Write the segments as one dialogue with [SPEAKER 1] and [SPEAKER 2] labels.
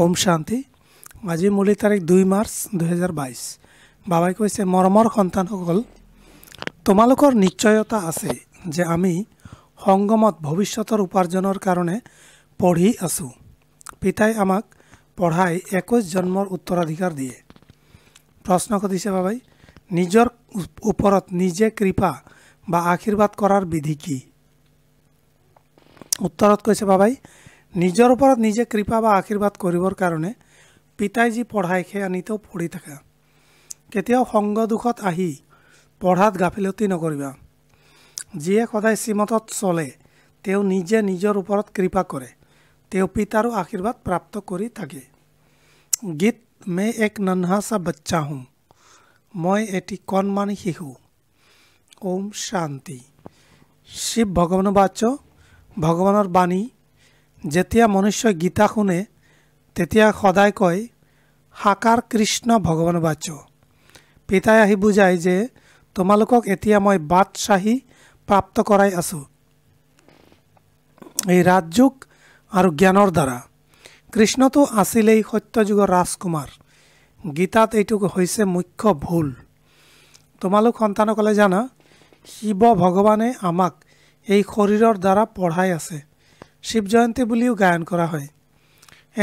[SPEAKER 1] ওম শান্তি আজি মূলি তারিখ দুই মার্চ দুহেজাৰ বাইছ বাবাই কৈছে মৰমৰ সন্তানসকল তোমালোকৰ নিশ্চয়তা আছে যে আমি সংগমত ভৱিষ্যতৰ উপাৰ্জনৰ কাৰণে পঢ়ি আছোঁ পিতাই আমাক পঢ়াই একৈছ জন্মৰ উত্তৰাধিকাৰ দিয়ে প্ৰশ্ন সুধিছে বাবাই নিজৰ ওপৰত নিজে কৃপা বা আশীৰ্বাদ কৰাৰ বিধি কি উত্তৰত কৈছে বাবাই নিজৰ ওপৰত নিজে কৃপা বা আশীৰ্বাদ কৰিবৰ কাৰণে পিতাই যি পঢ়ায় আনি তেওঁ পঢ়ি থাকা কেতিয়াও সংগ দুখত আহি পঢ়াত গাফিলতি নকৰিবা যিয়ে সদায় শ্ৰীমঠত চলে তেওঁ নিজে নিজৰ ওপৰত কৃপা কৰে তেওঁ পিতাৰো আশীৰ্বাদ প্ৰাপ্ত কৰি থাকে গীত মে এক নন্হাচা বচ্চা হওঁ মই এটি কণমানি শিশু ওম শান্তি শিৱ ভগৱানৰ বাচ্য ভগৱানৰ বাণী যেতিয়া মনুষ্য গীতা শুনে তেতিয়া সদায় কয় সাকাৰ কৃষ্ণ ভগৱান বাচ্য পিতাই আহি বুজায় যে তোমালোকক এতিয়া মই বাদশ্বাহী প্ৰাপ্ত কৰাই আছোঁ এই ৰাজযোগ আৰু জ্ঞানৰ দ্বাৰা কৃষ্ণটো আছিলেই সত্যযুগৰ ৰাজকুমাৰ গীতাত এইটো হৈছে মুখ্য ভুল তোমালোক সন্তানসকলে জানা শিৱ ভগৱানে আমাক এই শৰীৰৰ দ্বাৰা পঢ়াই আছে শিৱ জয়ন্তী বুলিও গায়ন কৰা হয়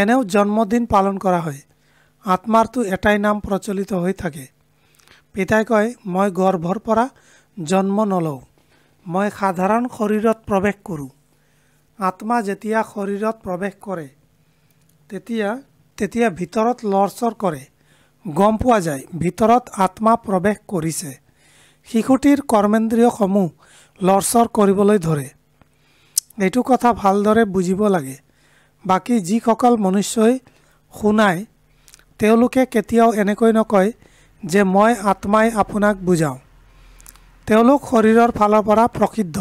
[SPEAKER 1] এনেও জন্মদিন পালন কৰা হয় আত্মাৰটো এটাই নাম প্ৰচলিত হৈ থাকে পিতাই কয় মই গৰ্ভৰ পৰা জন্ম নলওঁ মই সাধাৰণ শৰীৰত প্ৰৱেশ কৰোঁ আত্মা যেতিয়া শৰীৰত প্ৰৱেশ কৰে তেতিয়া তেতিয়া ভিতৰত লৰচৰ কৰে গম পোৱা যায় ভিতৰত আত্মা প্ৰৱেশ কৰিছে শিশুটিৰ কৰ্মেন্দ্ৰীয়সমূহ লৰচৰ কৰিবলৈ ধৰে এইটো কথা ভালদৰে বুজিব লাগে বাকী যিসকল মনুষ্যই শুনায় তেওঁলোকে কেতিয়াও এনেকৈ নকয় যে মই আত্মাই আপোনাক বুজাওঁ তেওঁলোক শৰীৰৰ ফালৰ পৰা প্ৰসিদ্ধ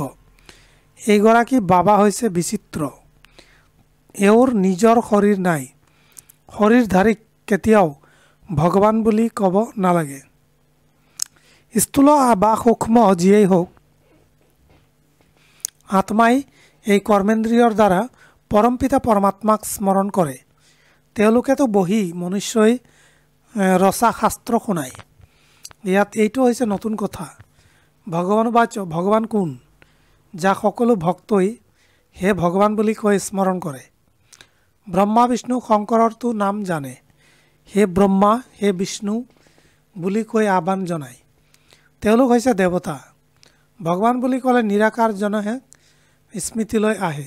[SPEAKER 1] এইগৰাকী বাবা হৈছে বিচিত্ৰ এওঁৰ নিজৰ শৰীৰ নাই শৰীৰধাৰীক কেতিয়াও ভগৱান বুলি ক'ব নালাগে স্থূল বা সূক্ষ্ম যিয়েই হওক আত্মাই এই কৰ্মেন্দ্ৰিয়ৰ দ্বাৰা পৰমপিতা পৰমাত্মাক স্মৰণ কৰে তেওঁলোকেতো বহি মনুষ্যই ৰচা শাস্ত্ৰ শুনায় ইয়াত এইটো হৈছে নতুন কথা ভগৱান বাচ ভগৱান কোন যাক সকলো ভক্তই হে ভগৱান বুলি কৈ স্মৰণ কৰে ব্ৰহ্মা বিষ্ণু শংকৰৰতো নাম জানে হে ব্ৰহ্মা হে বিষ্ণু বুলি কৈ আহ্বান জনায় তেওঁলোক হৈছে দেৱতা ভগৱান বুলি ক'লে নিৰাকাৰজনহে স্মৃতিলৈ আহে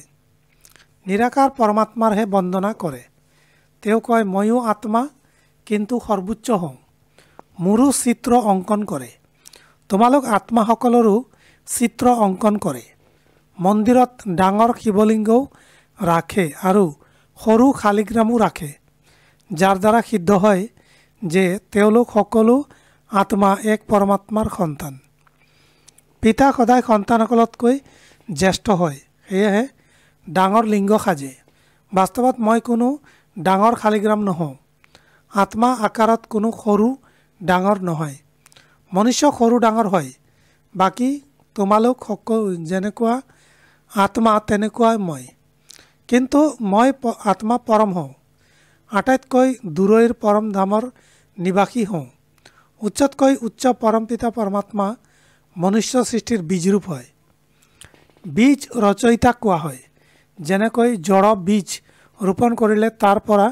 [SPEAKER 1] নিৰাকাৰ পৰমাত্মাৰহে বন্দনা কৰে তেওঁ কয় ময়ো আত্মা কিন্তু সৰ্বোচ্চ হওঁ মোৰো চিত্ৰ অংকন কৰে তোমালোক আত্মাসকলৰো চিত্ৰ অংকন কৰে মন্দিৰত ডাঙৰ শিৱলিংগও ৰাখে আৰু সৰু শালিগ্ৰামো ৰাখে যাৰ দ্বাৰা সিদ্ধ হয় যে তেওঁলোক সকলো আত্মা এক পৰমাত্মাৰ সন্তান পিতা সদায় সন্তানসকলতকৈ জ্যেষ্ঠ হয় সেয়েহে ডাঙৰ লিংগ সাজে বাস্তৱত মই কোনো ডাঙৰ শালিগ্ৰাম নহওঁ আত্মা আকাৰত কোনো সৰু ডাঙৰ নহয় মনুষ্য সৰু ডাঙৰ হয় বাকী তোমালোক সক যেনেকুৱা আত্মা তেনেকুৱাই মই কিন্তু মই আত্মা পৰম হওঁ আটাইতকৈ দূৰৈৰ পৰম ধামৰ নিবাসী হওঁ উচ্চতকৈ উচ্চ পৰম পিতা পৰমাত্মা মনুষ্য সৃষ্টিৰ বীজৰূপ হয় বীজ ৰচয়িতা কোৱা হয় যেনেকৈ জড় বীজ ৰোপণ কৰিলে তাৰ পৰা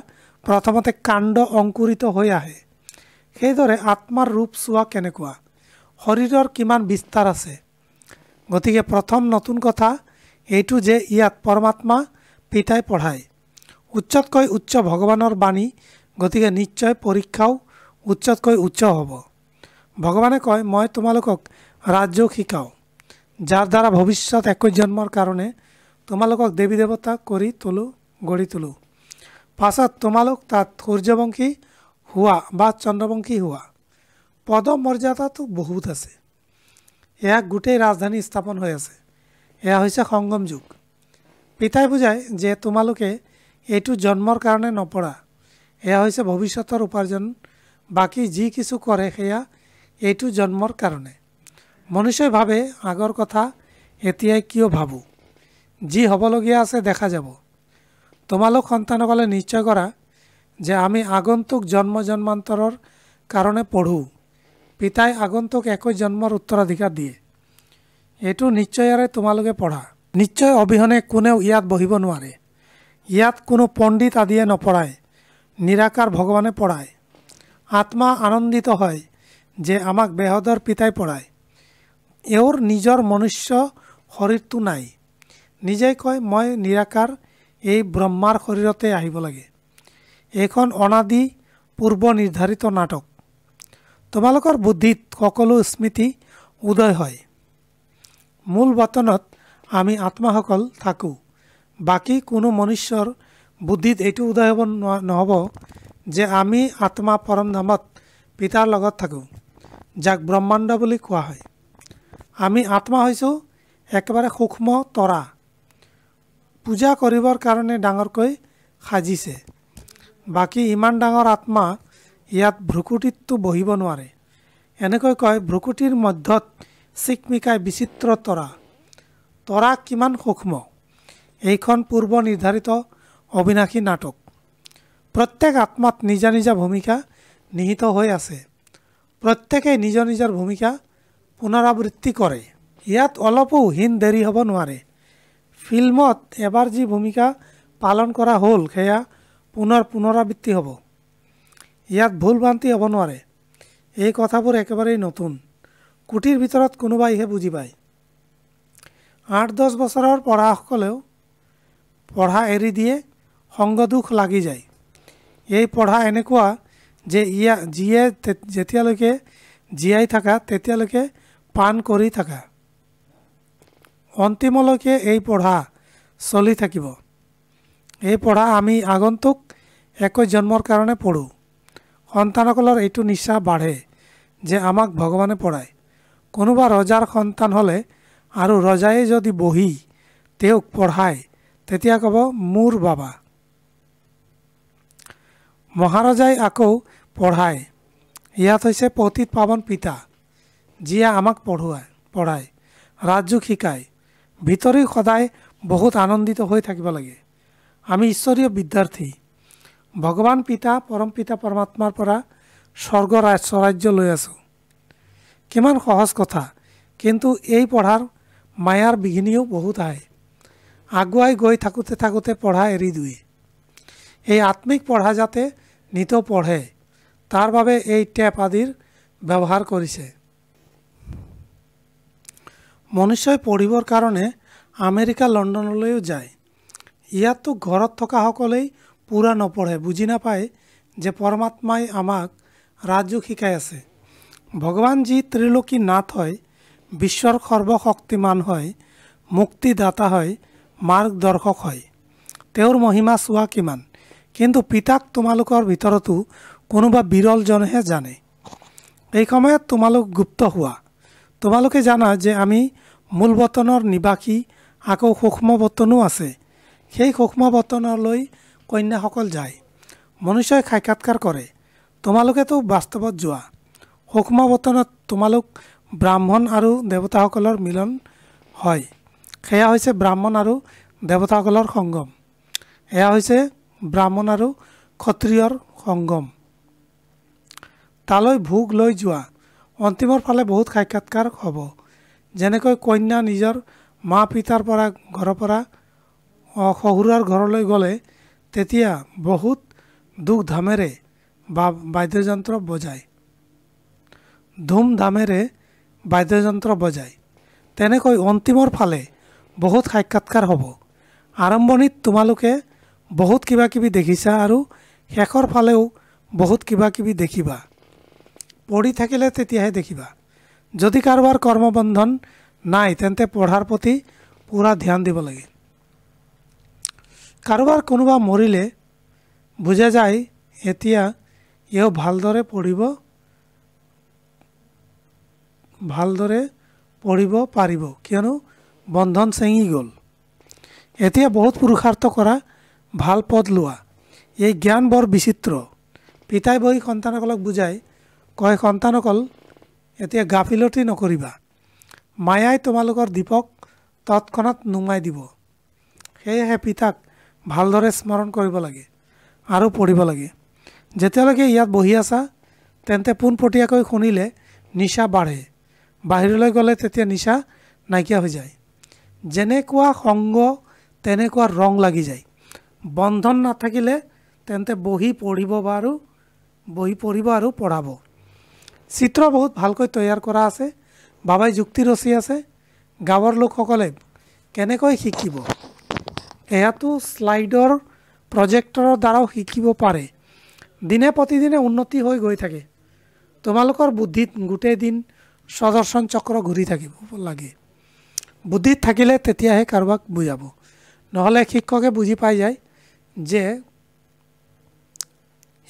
[SPEAKER 1] প্ৰথমতে কাণ্ড অংকুৰিত হৈ আহে সেইদৰে আত্মাৰ ৰূপ চোৱা কেনেকুৱা শৰীৰৰ কিমান বিস্তাৰ আছে গতিকে প্ৰথম নতুন কথা এইটো যে ইয়াত পৰমাত্মা পিতাই পঢ়ায় উচ্চতকৈ উচ্চ ভগৱানৰ বাণী গতিকে নিশ্চয় পৰীক্ষাও উচ্চতকৈ উচ্চ হ'ব ভগৱানে কয় মই তোমালোকক ৰাজ্যক শিকাওঁ যাৰ দ্বাৰা ভবিষ্যৎ একৈশ জন্মৰ কাৰণে তোমালোকক দেৱী দেৱতা কৰি তোলো গঢ়ি তোলো পাছত তোমালোক তাত সূৰ্যবংশী হোৱা বা চন্দ্ৰবংশী হোৱা পদ মৰ্যাদাটো বহুত আছে এয়া গোটেই ৰাজধানী স্থাপন হৈ আছে এয়া হৈছে সংগম যুগ পিতাই বুজায় যে তোমালোকে এইটো জন্মৰ কাৰণে নপৰা এয়া হৈছে ভৱিষ্যতৰ উপাৰ্জন বাকী যি কিছু কৰে সেয়া এইটো জন্মৰ কাৰণে মনুষ্য ভাবে আগৰ কথা এতিয়াই কিয় ভাবোঁ যি হ'বলগীয়া আছে দেখা যাব তোমালোক সন্তানসকলে নিশ্চয় কৰা যে আমি আগন্তুক জন্ম জন্মান্তৰৰ কাৰণে পঢ়োঁ পিতাই আগন্তুক একৈছ জন্মৰ উত্তৰাধিকাৰ দিয়ে এইটো নিশ্চয়েৰে তোমালোকে পঢ়া নিশ্চয় অবিহনে কোনেও ইয়াত বহিব নোৱাৰে ইয়াত কোনো পণ্ডিত আদিয়ে নপঢ়ায় নিৰাকাৰ ভগৱানে পঢ়ায় আত্মা আনন্দিত হয় যে আমাক বেহদৰ পিতাই পঢ়ায় এওঁৰ নিজৰ মনুষ্য শৰীৰটো নাই নিজেই কয় মই নিৰাকাৰ এই ব্ৰহ্মাৰ শৰীৰতে আহিব লাগে এইখন অনাদি পূৰ্ব নিৰ্ধাৰিত নাটক তোমালোকৰ বুদ্ধিত সকলো স্মৃতি উদয় হয় মূল বতনত আমি আত্মাসকল থাকোঁ বাকী কোনো মনুষ্যৰ বুদ্ধিত এইটো উদয় হ'ব নহ'ব যে আমি আত্মা পৰম নামত পিতাৰ লগত থাকোঁ যাক ব্ৰহ্মাণ্ড বুলি কোৱা হয় আমি আত্মা হৈছোঁ একেবাৰে সূক্ষ্ম তৰা পূজা কৰিবৰ কাৰণে ডাঙৰকৈ সাজিছে বাকী ইমান ডাঙৰ আত্মা ইয়াত ভ্ৰুকুটিতটো বহিব নোৱাৰে এনেকৈ কয় ভ্ৰুকুটিৰ মধ্যত চিকমিকাই বিচিত্ৰ তৰা তৰা কিমান সূক্ষ্ম এইখন পূৰ্ব নিৰ্ধাৰিত অবিনাশী নাটক প্ৰত্যেক আত্মাত নিজা নিজা ভূমিকা নিহিত হৈ আছে প্ৰত্যেকেই নিজৰ নিজৰ ভূমিকা পুনৰাবৃত্তি কৰে ইয়াত অলপো হীন দেৰি হ'ব নোৱাৰে ফিল্মত এবাৰ যি ভূমিকা পালন কৰা হ'ল সেয়া পুনৰ পুনৰাবৃত্তি হ'ব ইয়াত ভুল ভ্ৰান্তি হ'ব নোৱাৰে এই কথাবোৰ একেবাৰেই নতুন কুটিৰ ভিতৰত কোনোবাইহে বুজি পায় আঠ দহ বছৰৰ পঢ়াসকলেও পঢ়া এৰি দিয়ে সংগ দুখ লাগি যায় এই পঢ়া এনেকুৱা যে ইয়া যিয়ে যেতিয়ালৈকে জীয়াই থকা তেতিয়ালৈকে পান কৰি থাকা অন্তিমলৈকে এই পঢ়া চলি থাকিব এই পঢ়া আমি আগন্তুক একৈছ জন্মৰ কাৰণে পঢ়োঁ সন্তানসকলৰ এইটো নিচা বাঢ়ে যে আমাক ভগৱানে পঢ়ায় কোনোবা ৰজাৰ সন্তান হ'লে আৰু ৰজাই যদি বহি তেওঁক পঢ়ায় তেতিয়া ক'ব মোৰ বাবা মহাৰজাই আকৌ পঢ়ায় ইয়াত হৈছে পতীত পাৱন পিতা জিয়া আমাক পঢ়ুৱায় পঢ়ায় ৰাজযোগ শিকায় ভিতরে সদায় বহুত আনন্দিত হৈ থাকিব লাগে আমি ঈশ্বৰীয় বিদ্যাৰ্থী ভগৱান পিতা পৰম পিতা পৰমাত্মাৰ পৰা স্বৰ্গ স্বৰাজ্য লৈ আছোঁ কিমান সহজ কথা কিন্তু এই পঢ়াৰ মায়াৰ বিঘিনিও বহুত আহে আগুৱাই গৈ থাকোঁতে থাকোঁতে পঢ়া এৰি দুই এই আত্মিক পঢ়া যাতে নিত পঢ়ে তাৰ বাবে এই টেপ আদিৰ ব্যৱহাৰ কৰিছে মনুষ্যই পঢ়িবৰ কাৰণে আমেৰিকা লণ্ডনলৈও যায় ইয়াততো ঘৰত থকাসকলেই পূৰা নপঢ়ে বুজি নাপায় যে পৰমাত্মাই আমাক ৰাজযোগ শিকাই আছে ভগৱান যি ত্ৰিলোকী নাথ হয় বিশ্বৰ সৰ্বশক্তিমান হয় মুক্তিদাতা হয় মাৰ্গদৰ্শক হয় তেওঁৰ মহিমা চোৱা কিমান কিন্তু পিতাক তোমালোকৰ ভিতৰতো কোনোবা বিৰলজনেহে জানে এই সময়ত তোমালোক গুপ্ত হোৱা তোমালোকে জানা যে আমি মূল বতনৰ নিবাসী আকৌ সূক্ষ্ম বতনো আছে সেই সূক্ষ্ম বতনলৈ কন্যাসকল যায় মনুষ্যই সাক্ষাৎকাৰ কৰে তোমালোকেতো বাস্তৱত যোৱা সূক্ষ্ম বতনত তোমালোক ব্ৰাহ্মণ আৰু দেৱতাসকলৰ মিলন হয় সেয়া হৈছে ব্ৰাহ্মণ আৰু দেৱতাসকলৰ সংগম এয়া হৈছে ব্ৰাহ্মণ আৰু ক্ষত্ৰিয়ৰ সংগম তালৈ ভোগ লৈ যোৱা অন্তিমৰ ফালে বহুত সাক্ষাৎকাৰ হ'ব যেনেকৈ কন্যা নিজৰ মা পিতাৰ পৰা ঘৰৰ পৰা শহুৰাৰ ঘৰলৈ গ'লে তেতিয়া বহুত দুখ ধামেৰে বা বাদ্যযন্ত্ৰ বজায় ধুম ধামেৰে বাদ্যযন্ত্ৰ বজায় তেনেকৈ অন্তিমৰ ফালে বহুত সাক্ষাৎকাৰ হ'ব আৰম্ভণিত তোমালোকে বহুত কিবাকিবি দেখিছা আৰু শেষৰ ফালেও বহুত কিবাকিবি দেখিবা পঢ়ি থাকিলে তেতিয়াহে দেখিবা যদি কাৰোবাৰ কৰ্মবন্ধন নাই তেন্তে পঢ়াৰ প্ৰতি পূৰা ধ্যান দিব লাগে কাৰোবাৰ কোনোবা মৰিলে বুজা যায় এতিয়া এওঁ ভালদৰে পঢ়িব ভালদৰে পঢ়িব পাৰিব কিয়নো বন্ধন চেঙি গ'ল এতিয়া বহুত পুৰুষাৰ্থ কৰা ভাল পদ লোৱা এই জ্ঞান বৰ বিচিত্ৰ পিতাই বহি সন্তানসকলক বুজায় কয় সন্তানসকল এতিয়া গাফিলতি নকৰিবা মায়াই তোমালোকৰ দীপক তৎক্ষণাত নুমাই দিব সেয়েহে পিতাক ভালদৰে স্মৰণ কৰিব লাগে আৰু পঢ়িব লাগে যেতিয়ালৈকে ইয়াত বহি আছা তেন্তে পোনপটীয়াকৈ শুনিলে নিচা বাঢ়ে বাহিৰলৈ গ'লে তেতিয়া নিচা নাইকিয়া হৈ যায় যেনেকুৱা সংগ তেনেকুৱা ৰং লাগি যায় বন্ধন নাথাকিলে তেন্তে বহি পঢ়িব বাৰু বহি পঢ়িব আৰু পঢ়াব চিত্ৰ বহুত ভালকৈ তৈয়াৰ কৰা আছে বাবাই যুক্তি ৰচি আছে গাঁৱৰ লোকসকলে কেনেকৈ শিকিব এয়াতো শ্লাইডৰ প্ৰজেক্টৰ দ্বাৰাও শিকিব পাৰে দিনে প্ৰতিদিনে উন্নতি হৈ গৈ থাকে তোমালোকৰ বুদ্ধিত গোটেই দিন স্বদৰ্শন চক্ৰ ঘূৰি থাকিব লাগে বুদ্ধিত থাকিলে তেতিয়াহে কাৰোবাক বুজাব নহ'লে শিক্ষকে বুজি পাই যায় যে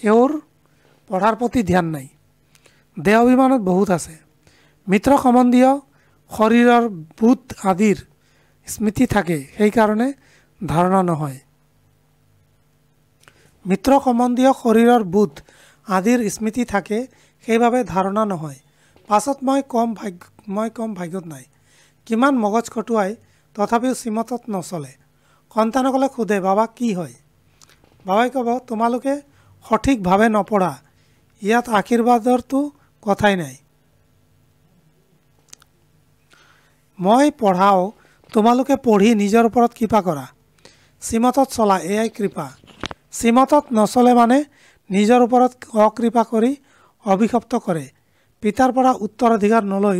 [SPEAKER 1] এওঁৰ পঢ়াৰ প্ৰতি ধ্যান নাই দেহ বহুত আছে মিত্ৰ সম্বন্ধীয় শৰীৰৰ বুট আদিৰ স্মৃতি থাকে সেইকাৰণে ধাৰণা নহয় মিত্ৰ সম্বন্ধীয় শৰীৰৰ বুট আদিৰ স্মৃতি থাকে সেইবাবে ধাৰণা নহয় পাছত মই কম ভাগ্য মই কম ভাগ্যত নাই কিমান মগজ কটুৱাই তথাপিও চিমতত নচলে সন্তানসকলে সোধে বাবা কি হয় বাবাই ক'ব তোমালোকে সঠিকভাৱে নপঢ়া ইয়াত আশীৰ্বাদৰটো কথাই নাই মই পঢ়াও তোমালোকে পঢ়ি নিজৰ ওপৰত কৃপা কৰা শ্ৰীমতত চলা এয়াই কৃপা শ্ৰীমতত নচলে মানে নিজৰ ওপৰত অকৃপা কৰি অভিশপ্ত কৰে পিতাৰ পৰা উত্তৰাধিকাৰ নলৈ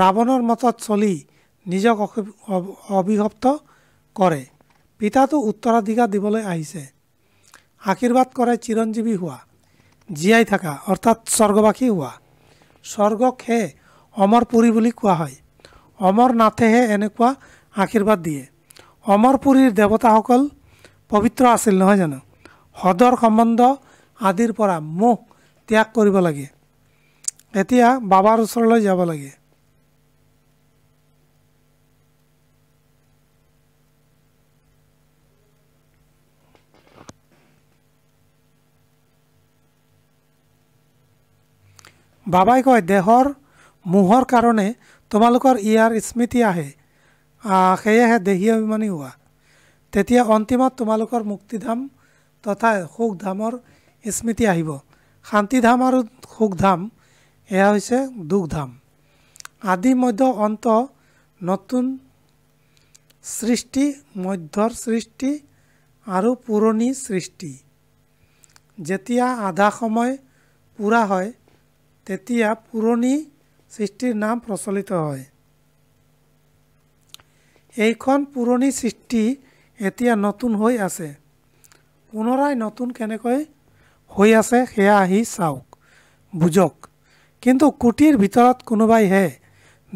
[SPEAKER 1] ৰাৱণৰ মতত চলি নিজক অভিশপ্ত কৰে পিতাটো উত্তৰাধিকাৰ দিবলৈ আহিছে আশীৰ্বাদ কৰে চিৰঞ্জীৱী হোৱা জীয়াই থকা অৰ্থাৎ স্বৰ্গবাসী হোৱা স্বৰ্গক হে পুৰী বুলি কোৱা হয় অমৰ নাথেহে এনেকুৱা আশীৰ্বাদ দিয়ে অমৰ পুৰীৰ দেৱতাসকল পবিত্ৰ আছিল নহয় জানো হ্ৰদৰ সম্বন্ধ আদিৰ পৰা মোহ ত্যাগ কৰিব লাগে এতিয়া বাবাৰ ওচৰলৈ যাব লাগে বাবাই কয় দেহৰ মোহৰ কাৰণে তোমালোকৰ ইয়াৰ স্মৃতি আহে সেয়েহে দেহী অভিমানী হোৱা তেতিয়া অন্তিমত তোমালোকৰ মুক্তিধাম তথা সুখ ধামৰ স্মৃতি আহিব শান্তিধাম আৰু সুখ ধাম এয়া হৈছে দুখ ধাম আদি মধ্য অন্ত নতুন সৃষ্টি মধ্যৰ সৃষ্টি আৰু পুৰণি সৃষ্টি যেতিয়া আধা সময় পূৰা হয় তেতিয়া পুৰণি সৃষ্টিৰ নাম প্ৰচলিত হয় এইখন পুৰণি সৃষ্টি এতিয়া নতুন হৈ আছে পুনৰাই নতুন কেনেকৈ হৈ আছে সেয়া আহি চাওক বুজক কিন্তু কুটিৰ ভিতৰত কোনোবাই হে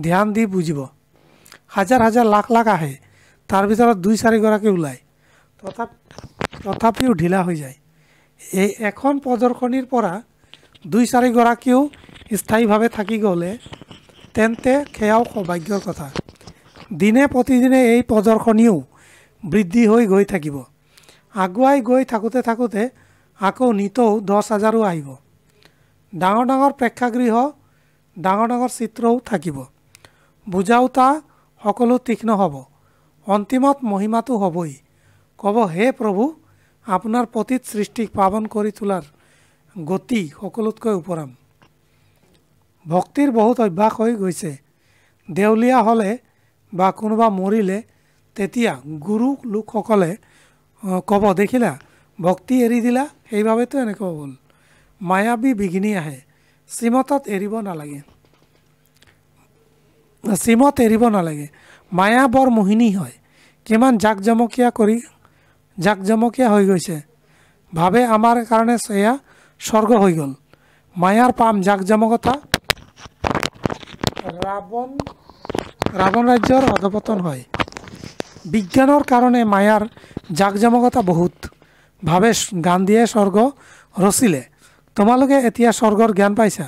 [SPEAKER 1] ধ্যান দি বুজিব হাজাৰ হাজাৰ লাখ লাখ আহে তাৰ ভিতৰত দুই চাৰিগৰাকী ওলায় তথাপি তথাপিও ঢিলা হৈ যায় এই এখন প্ৰদৰ্শনীৰ পৰা দুই চাৰিগৰাকীও স্থায়ীভাৱে থাকি গ'লে তেন্তে সেয়াও সৌভাগ্যৰ কথা দিনে প্ৰতিদিনে এই প্ৰদৰ্শনীও বৃদ্ধি হৈ গৈ থাকিব আগুৱাই গৈ থাকোঁতে থাকোঁতে আকৌ নিতৌ দহ হাজাৰো আহিব ডাঙৰ ডাঙৰ প্ৰেক্ষাগৃহ ডাঙৰ ডাঙৰ চিত্ৰও থাকিব বুজাওঁতা সকলো তীক্ষ্ণ হ'ব অন্তিমত মহিমাটো হ'বই ক'ব হে প্ৰভু আপোনাৰ পতীত সৃষ্টিক পাৱন কৰি তোলাৰ গতি সকলোতকৈ ওপৰাম ভক্তিৰ বহুত অভ্যাস হৈ গৈছে দেউলীয়া হ'লে বা কোনোবা মৰিলে তেতিয়া গুৰু লোকসকলে ক'ব দেখিলা ভক্তি এৰি দিলা সেইবাবেতো এনেকুৱা হ'ল মায়াবী বিঘিনি আহে শ্ৰীমতত এৰিব নালাগে শ্ৰীমত এৰিব নালাগে মায়া বৰ মোহিনী হয় কিমান জাক জমকীয়া কৰি জাক জমকীয়া হৈ গৈছে ভাবে আমাৰ কাৰণে সেয়া স্বৰ্গ হৈ গ'ল মায়াৰ পাম জাক জমকতা ৰাৱণ ৰাৱণ ৰাজ্যৰ অধপতন হয় বিজ্ঞানৰ কাৰণে মায়াৰ জাক জমকতা বহুত ভাৱে গান্ধীয়ে স্বৰ্গ ৰচিলে তোমালোকে এতিয়া স্বৰ্গৰ জ্ঞান পাইছা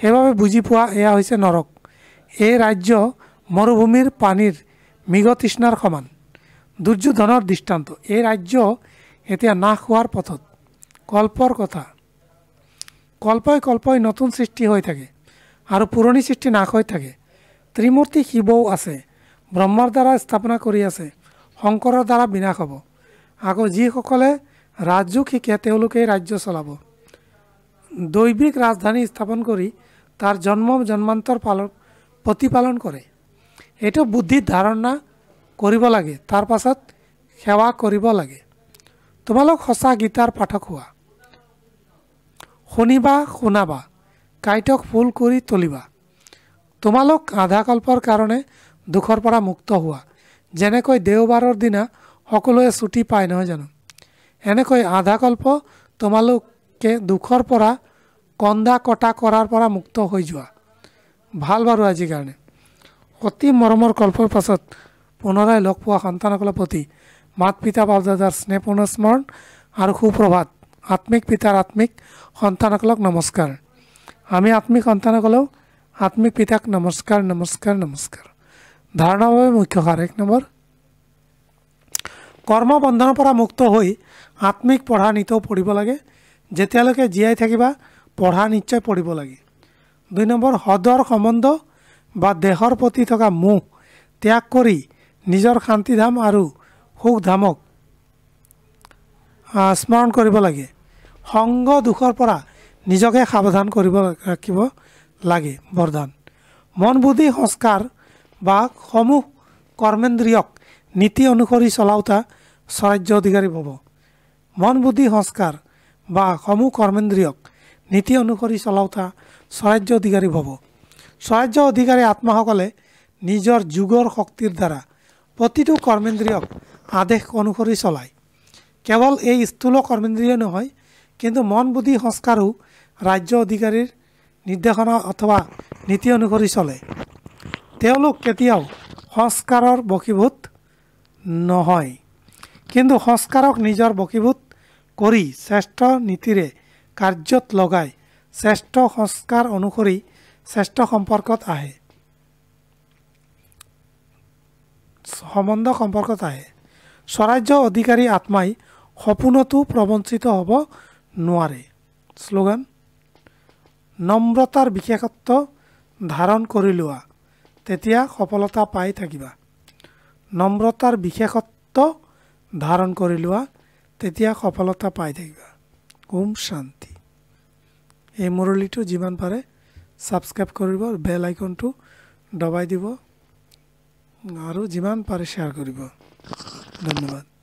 [SPEAKER 1] সেইবাবে বুজি পোৱা এয়া হৈছে নৰক এই ৰাজ্য মৰুভূমিৰ পানীৰ মৃগতৃষ্ণাৰ সমান দুৰ্যোধনৰ দৃষ্টান্ত এই ৰাজ্য এতিয়া নাশ হোৱাৰ পথত কল্পৰ কথা কল্পই কল্পই নতুন সৃষ্টি হৈ থাকে আৰু পুৰণি সৃষ্টি নাশ হৈ থাকে ত্ৰিমূৰ্তি শিৱও আছে ব্ৰহ্মাৰ দ্বাৰা স্থাপনা কৰি আছে শংকৰৰ দ্বাৰা বিনাশ হ'ব আকৌ যিসকলে ৰাজযোগ শিকে তেওঁলোকেই ৰাজ্য চলাব দৈৱিক ৰাজধানী স্থাপন কৰি তাৰ জন্ম জন্মান্তৰ পালন প্ৰতিপালন কৰে এইটো বুদ্ধিত ধাৰণা কৰিব লাগে তাৰ পাছত সেৱা কৰিব লাগে তোমালোক সঁচা গীতাৰ পাঠক হোৱা শুনিবা শুনাবা কাইটক ফুল কৰি তুলিবা তোমালোক আধাকল্পৰ কাৰণে দুখৰ পৰা মুক্ত হোৱা যেনেকৈ দেওবাৰৰ দিনা সকলোৱে ছুটি পায় নহয় জানো এনেকৈ আধাকল্প তোমালোকে দুখৰ পৰা কন্দা কটা কৰাৰ পৰা মুক্ত হৈ যোৱা ভাল বাৰু আজিৰ কাৰণে অতি মৰমৰ কল্পৰ পাছত পুনৰাই লগ পোৱা সন্তানসকলৰ প্ৰতি মাত পিতা পাওঁ দাদাৰ স্নেহপূৰ্ণ স্মৰণ আৰু সুপ্ৰভাত আত্মিক পিতাৰ আত্মিক সন্তানসকলক নমস্কাৰ আমি আত্মিক সন্তানসকলেও আত্মিক পিতাক নমস্কাৰ নমস্কাৰ নমস্কাৰ ধাৰণাভাৱে মুখ্য সাৰ এক নম্বৰ কৰ্মবন্ধনৰ পৰা মুক্ত হৈ আত্মিক পঢ়া নিতৌ পঢ়িব লাগে যেতিয়ালৈকে জীয়াই থাকিবা পঢ়া নিশ্চয় পঢ়িব লাগে দুই নম্বৰ হ্ৰদৰ সম্বন্ধ বা দেহৰ প্ৰতি থকা মোহ ত্যাগ কৰি নিজৰ শান্তিধাম আৰু সুখধামক স্মৰণ কৰিব লাগে সংগ দুখৰ পৰা নিজকে সাৱধান কৰিব ৰাখিব লাগে বৰদান মন বুদ্ধি সংস্কাৰ বা সমূহ কৰ্মেন্দ্ৰীয়ক নীতি অনুসৰি চলাওঁতা স্বৰাজ্য অধিকাৰী হ'ব মন বুদ্ধি সংস্কাৰ বা সমূহ কৰ্মেন্দ্ৰীয়ক নীতি অনুসৰি চলাওঁতা স্বৰাজ্য অধিকাৰী হ'ব স্বৰাজ্য অধিকাৰী আত্মাসকলে নিজৰ যুগৰ শক্তিৰ দ্বাৰা প্ৰতিটো কৰ্মেন্দ্ৰীয়ক আদেশ অনুসৰি চলায় কেৱল এই স্থূল কৰ্মেন্দ্ৰীয় নহয় কিন্তু মন বুদ্ধি সংস্কাৰো ৰাজ্য অধিকাৰীৰ নিৰ্দেশনা অথবা নীতি অনুসৰি চলে তেওঁলোক কেতিয়াও সংস্কাৰৰ বকীভূত নহয় কিন্তু সংস্কাৰক নিজৰ বকীভূত কৰি শ্ৰেষ্ঠ নীতিৰে কাৰ্যত লগাই শ্ৰেষ্ঠ সংস্কাৰ অনুসৰি শ্ৰেষ্ঠ সম্পৰ্কত আহে সম্বন্ধ সম্পৰ্কত আহে স্বৰাজ্য অধিকাৰী আত্মাই সপোনতো প্ৰবঞ্চিত হ'ব নোৱাৰে শ্লোগান নম্ৰতাৰ বিশেষত্ব ধাৰণ কৰি লোৱা তেতিয়া সফলতা পাই থাকিবা নম্ৰতাৰ বিশেষত্ব ধাৰণ কৰি লোৱা তেতিয়া সফলতা পাই থাকিবা ওম শান্তি এই মুৰলীটো যিমান পাৰে ছাবস্ক্ৰাইব কৰিব বেল আইকনটো দবাই দিব আৰু যিমান পাৰে শ্বেয়াৰ কৰিব ধন্যবাদ